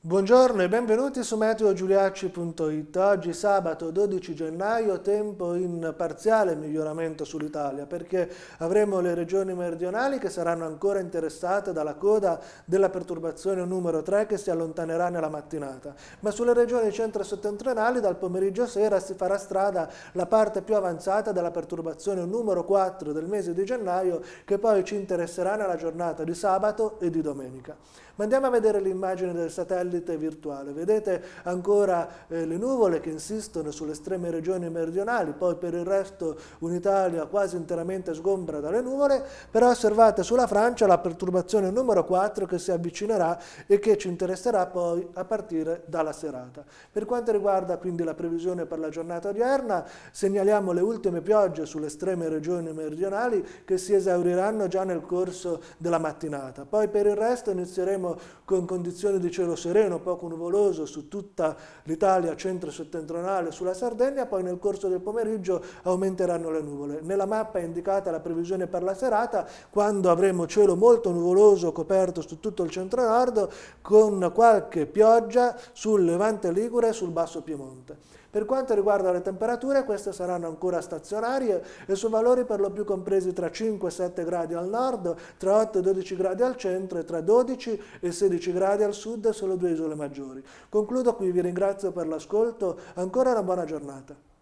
Buongiorno e benvenuti su meteogiuliacci.it. Oggi sabato 12 gennaio, tempo in parziale miglioramento sull'Italia perché avremo le regioni meridionali che saranno ancora interessate dalla coda della perturbazione numero 3 che si allontanerà nella mattinata, ma sulle regioni centro-settentrionali dal pomeriggio sera si farà strada la parte più avanzata della perturbazione numero 4 del mese di gennaio che poi ci interesserà nella giornata di sabato e di domenica. Ma andiamo a vedere l'immagine del satellite satellite virtuale. Vedete ancora eh, le nuvole che insistono sulle estreme regioni meridionali, poi per il resto un'Italia quasi interamente sgombra dalle nuvole, però osservate sulla Francia la perturbazione numero 4 che si avvicinerà e che ci interesserà poi a partire dalla serata. Per quanto riguarda quindi la previsione per la giornata odierna, segnaliamo le ultime piogge sulle estreme regioni meridionali che si esauriranno già nel corso della mattinata. Poi per il resto inizieremo con condizioni di cielo sereno, terreno poco nuvoloso su tutta l'Italia centro-settentrionale, sulla Sardegna, poi nel corso del pomeriggio aumenteranno le nuvole. Nella mappa è indicata la previsione per la serata, quando avremo cielo molto nuvoloso coperto su tutto il centro-nord, con qualche pioggia sul Levante Ligure e sul Basso Piemonte. Per quanto riguarda le temperature, queste saranno ancora stazionarie e su valori per lo più compresi tra 5 e 7 gradi al nord, tra 8 e 12 gradi al centro e tra 12 e 16 gradi al sud solo due isole maggiori. Concludo qui, vi ringrazio per l'ascolto, ancora una buona giornata.